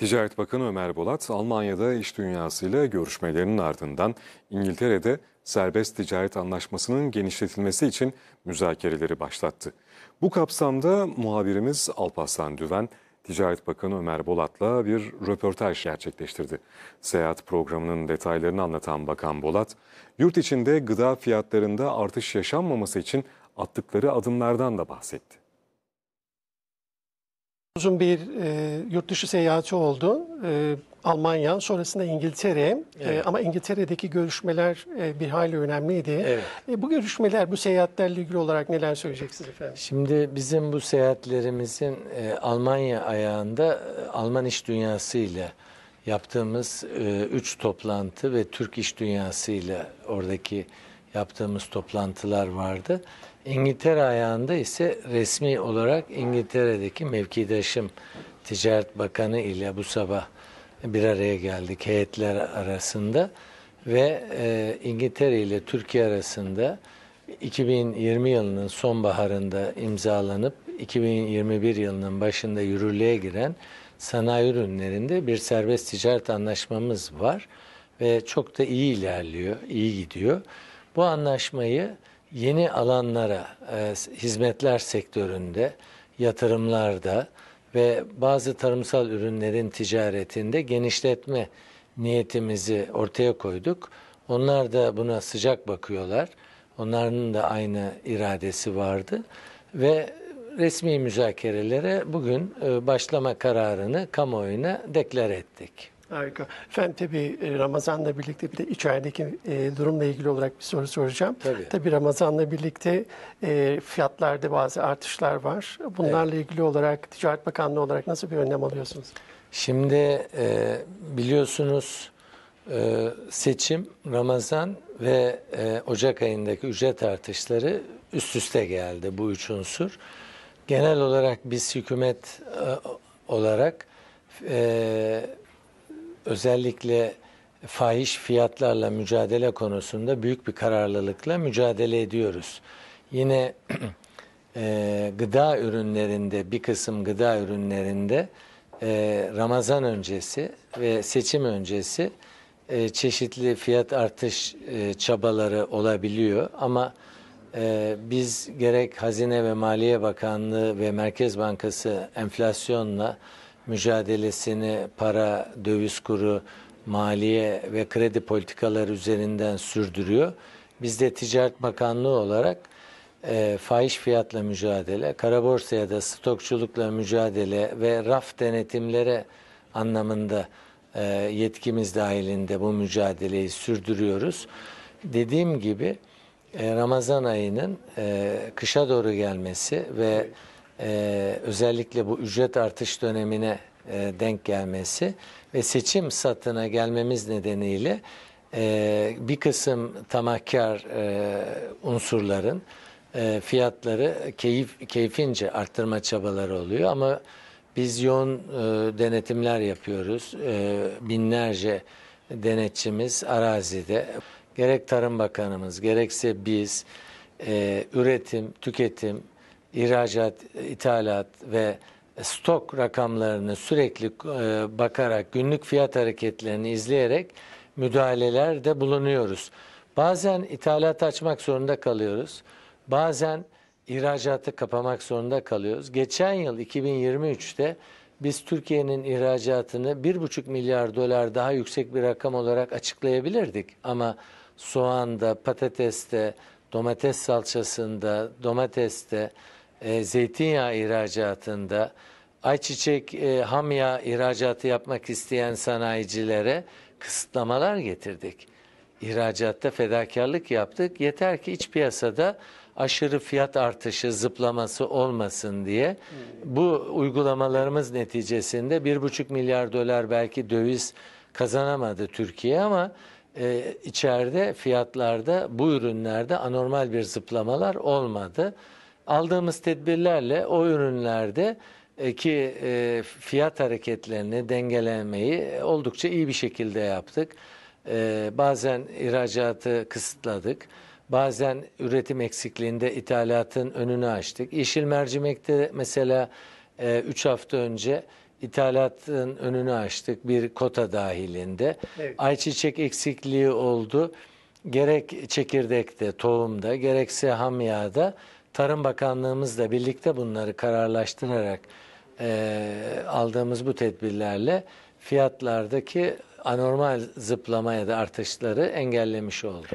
Ticaret Bakanı Ömer Bolat, Almanya'da iş dünyasıyla görüşmelerinin ardından İngiltere'de serbest ticaret anlaşmasının genişletilmesi için müzakereleri başlattı. Bu kapsamda muhabirimiz Alpaslan Düven, Ticaret Bakanı Ömer Bolat'la bir röportaj gerçekleştirdi. Seyahat programının detaylarını anlatan Bakan Bolat, yurt içinde gıda fiyatlarında artış yaşanmaması için attıkları adımlardan da bahsetti uzun bir e, yurt dışı seyahati oldu. E, Almanya, sonrasında İngiltere e, evet. e, ama İngiltere'deki görüşmeler e, bir hayli önemliydi. Evet. E, bu görüşmeler, bu seyahatlerle ilgili olarak neler söyleyeceksiniz efendim? Şimdi bizim bu seyahatlerimizin e, Almanya ayağında e, Alman iş dünyası ile yaptığımız e, üç toplantı ve Türk iş dünyası ile oradaki yaptığımız toplantılar vardı. İngiltere ayağında ise resmi olarak İngiltere'deki mevkidaşım Ticaret Bakanı ile bu sabah bir araya geldik heyetler arasında ve e, İngiltere ile Türkiye arasında 2020 yılının sonbaharında imzalanıp 2021 yılının başında yürürlüğe giren sanayi ürünlerinde bir serbest ticaret anlaşmamız var ve çok da iyi ilerliyor, iyi gidiyor. Bu anlaşmayı yeni alanlara, e, hizmetler sektöründe, yatırımlarda ve bazı tarımsal ürünlerin ticaretinde genişletme niyetimizi ortaya koyduk. Onlar da buna sıcak bakıyorlar. Onların da aynı iradesi vardı ve resmi müzakerelere bugün e, başlama kararını kamuoyuna deklar ettik. Harika. Efendim tabii e, Ramazan'la birlikte bir de içerideki e, durumla ilgili olarak bir soru soracağım. Tabii. Tabii Ramazan'la birlikte e, fiyatlarda bazı artışlar var. Bunlarla evet. ilgili olarak Ticaret Bakanlığı olarak nasıl bir önlem alıyorsunuz? Şimdi biliyorsunuz seçim, Ramazan ve Ocak ayındaki ücret artışları üst üste geldi bu üç unsur. Genel olarak biz hükümet olarak... E, özellikle fahiş fiyatlarla mücadele konusunda büyük bir kararlılıkla mücadele ediyoruz. Yine e, gıda ürünlerinde bir kısım gıda ürünlerinde e, Ramazan öncesi ve seçim öncesi e, çeşitli fiyat artış e, çabaları olabiliyor ama e, biz gerek Hazine ve Maliye Bakanlığı ve Merkez Bankası enflasyonla mücadelesini para, döviz kuru, maliye ve kredi politikaları üzerinden sürdürüyor. Biz de Ticaret Bakanlığı olarak e, fahiş fiyatla mücadele, kara borsaya da stokçulukla mücadele ve raf denetimlere anlamında e, yetkimiz dahilinde bu mücadeleyi sürdürüyoruz. Dediğim gibi e, Ramazan ayının e, kışa doğru gelmesi ve evet e, özellikle bu ücret artış dönemine e, denk gelmesi ve seçim satına gelmemiz nedeniyle e, bir kısım tamahkar e, unsurların e, fiyatları keyif keyfince arttırma çabaları oluyor ama biz yoğun e, denetimler yapıyoruz. E, binlerce denetçimiz arazide. Gerek Tarım Bakanımız gerekse biz e, üretim, tüketim, ihracat, ithalat ve stok rakamlarını sürekli e, bakarak, günlük fiyat hareketlerini izleyerek müdahalelerde bulunuyoruz. Bazen ithalat açmak zorunda kalıyoruz. Bazen ihracatı kapamak zorunda kalıyoruz. Geçen yıl 2023'te biz Türkiye'nin ihracatını 1,5 milyar dolar daha yüksek bir rakam olarak açıklayabilirdik. Ama soğanda, patateste, domates salçasında, domateste, e, zeytinyağı ihracatında, ayçiçek e, ham yağ ihracatı yapmak isteyen sanayicilere kısıtlamalar getirdik. İhracatta fedakarlık yaptık. Yeter ki iç piyasada aşırı fiyat artışı zıplaması olmasın diye hmm. bu uygulamalarımız neticesinde 1,5 milyar dolar belki döviz kazanamadı Türkiye ama e, içeride fiyatlarda bu ürünlerde anormal bir zıplamalar olmadı aldığımız tedbirlerle o ürünlerde e, ki e, fiyat hareketlerini dengelenmeyi e, oldukça iyi bir şekilde yaptık. Bazen ihracatı kısıtladık. Bazen üretim eksikliğinde ithalatın önünü açtık. Yeşil mercimekte mesela 3 hafta önce ithalatın önünü açtık bir kota dahilinde. Evet. Ayçiçek eksikliği oldu. Gerek çekirdekte, tohumda, gerekse ham yağda Tarım Bakanlığımızla birlikte bunları kararlaştırarak e, aldığımız bu tedbirlerle fiyatlardaki anormal zıplamaya da artışları engellemiş oldu.